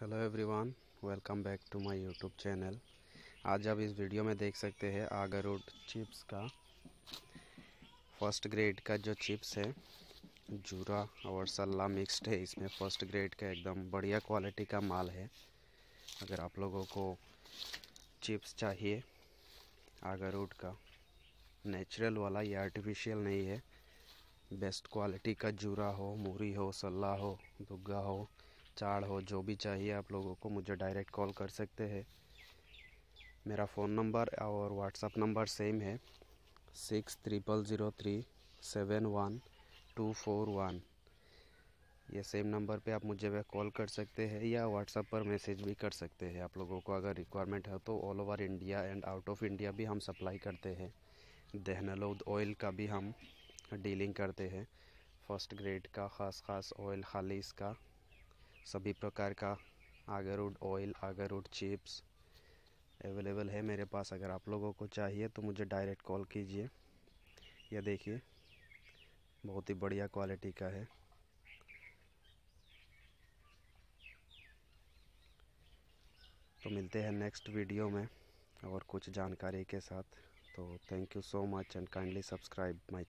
hello everyone welcome back to my YouTube channel आज आप इस वीडियो में देख सकते हैं आगर रोड चिप्स का फर्स्ट ग्रेड का जो चिप्स है जूरा और सल्ला मिक्स्ड है इसमें फर्स्ट ग्रेड का एकदम बढ़िया क्वालिटी का माल है अगर आप लोगों को चिप्स चाहिए आगर रोड का नेचुरल वाला या आर्टिफिशियल नहीं है बेस्ट क्वालिटी का जूरा हो मूरी हो सल्ला हो दुग्गा हो चाड़ हो जो भी चाहिए आप लोगों को मुझे डायरेक्ट कॉल कर सकते हैं मेरा फ़ोन नंबर और व्हाट्सअप नंबर सेम है six triple zero three seven one two four one ये सेम नंबर पे आप मुझे वह कॉल कर सकते हैं या व्हाट्सअप पर मैसेज भी कर सकते हैं आप लोगों को अगर रिक्वायरमेंट है तो all over India and out of India भी हम सप्लाई करते हैं दहनलोद ऑयल का भी हम डीलिंग करते हैं फर्स्ट ग्रेड का ख़ास ख़ास ऑयल खालिस का सभी प्रकार का agarwood oil oud chips available है मेरे पास अगर आप लोगों को चाहिए तो मुझे डायरेक्ट कॉल कीजिए यह देखिए बहुत ही बढ़िया क्वालिटी का है तो मिलते हैं नेक्स्ट वीडियो में और कुछ जानकारी के साथ तो thank you so much and kindly subscribe my